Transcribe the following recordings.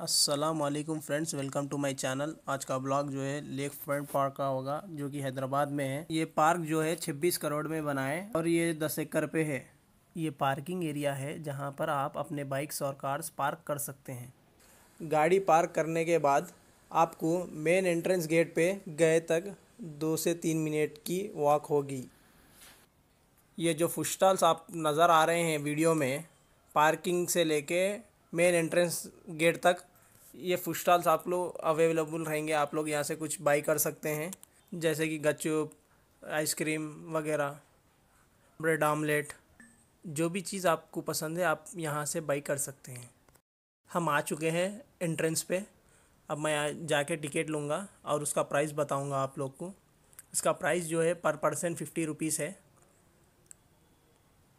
Aslam friends welcome to my channel आज का blog जो है लेक फ्रंट पार्क का होगा जो कि हैदराबाद में है ये पार्क जो है 26 करोड़ में बना है और ये 10 एकड़ पे है ये पार्किंग एरिया है जहाँ पर आप अपने बाइक्स और कार्स पार्क कर सकते हैं गाड़ी पार्क करने के बाद आपको मेन एंट्रेंस गेट पर गए तक दो से तीन मिनट की वॉक होगी ये जो फुस्टॉल्स आप नज़र आ रहे हैं वीडियो में पार्किंग से लेके मेन एंट्रेंस गेट तक ये फूड स्टॉल्स आप लोग अवेलेबल रहेंगे आप लोग यहाँ से कुछ बाई कर सकते हैं जैसे कि गचुप आइसक्रीम वगैरह ब्रेड आमलेट जो भी चीज़ आपको पसंद है आप यहाँ से बाई कर सकते हैं हम आ चुके हैं एंट्रेंस पे अब मैं जाके टिकट लूँगा और उसका प्राइस बताऊँगा आप लोग को इसका प्राइस जो है पर पर्सन फिफ्टी रुपीज़ है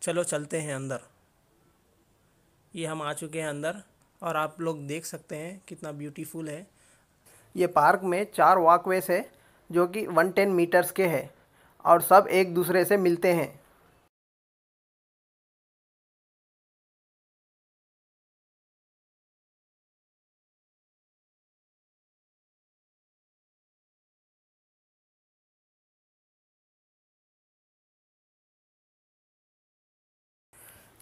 चलो चलते हैं अंदर ये हम आ चुके हैं अंदर और आप लोग देख सकते हैं कितना ब्यूटीफुल है ये पार्क में चार वॉकवेस है जो कि 110 मीटर्स के है और सब एक दूसरे से मिलते हैं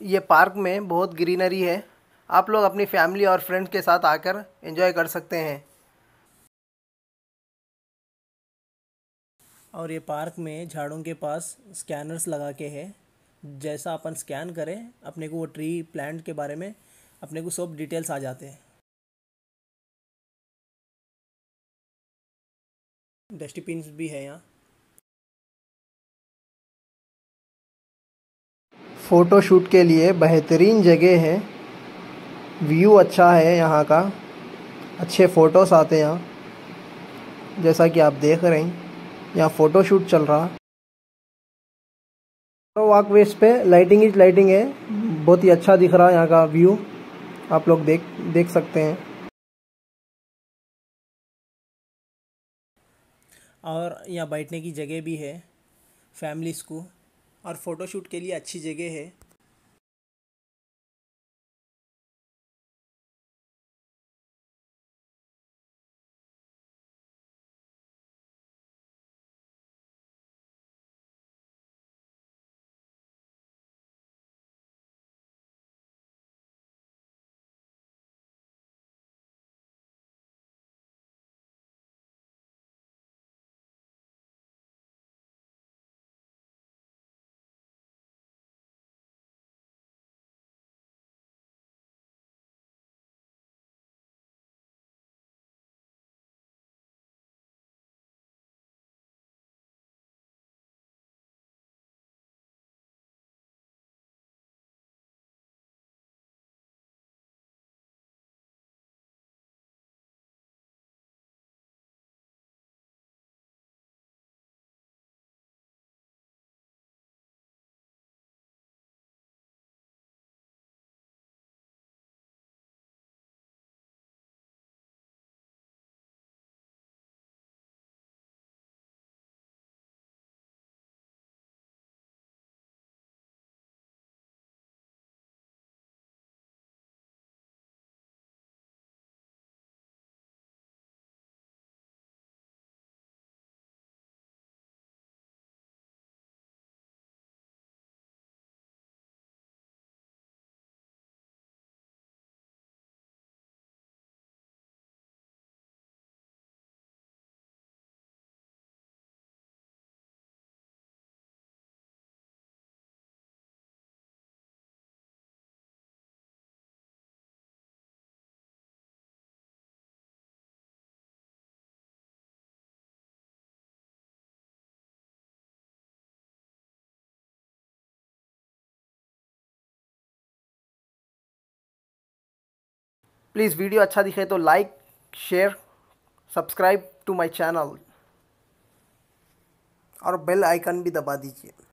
ये पार्क में बहुत ग्रीनरी है आप लोग अपनी फैमिली और फ्रेंड्स के साथ आकर एंजॉय कर सकते हैं और ये पार्क में झाड़ों के पास स्कैनर्स लगा के है जैसा अपन स्कैन करें अपने को वो ट्री प्लांट के बारे में अपने को सब डिटेल्स आ जाते हैं डस्टबिन भी है यहाँ फ़ोटोशूट के लिए बेहतरीन जगह है व्यू अच्छा है यहाँ का अच्छे फ़ोटोस आते हैं यहाँ जैसा कि आप देख रहे हैं यहाँ फ़ोटोशूट चल रहा तो वॉक वेस पे लाइटिंग इज लाइटिंग है बहुत ही अच्छा दिख रहा है यहाँ का व्यू आप लोग देख देख सकते हैं और यहाँ बैठने की जगह भी है फैमिलीज़ को और फ़ोटोशूट के लिए अच्छी जगह है प्लीज़ वीडियो अच्छा दिखे तो like share subscribe to my channel और बेल आइकन भी दबा दीजिए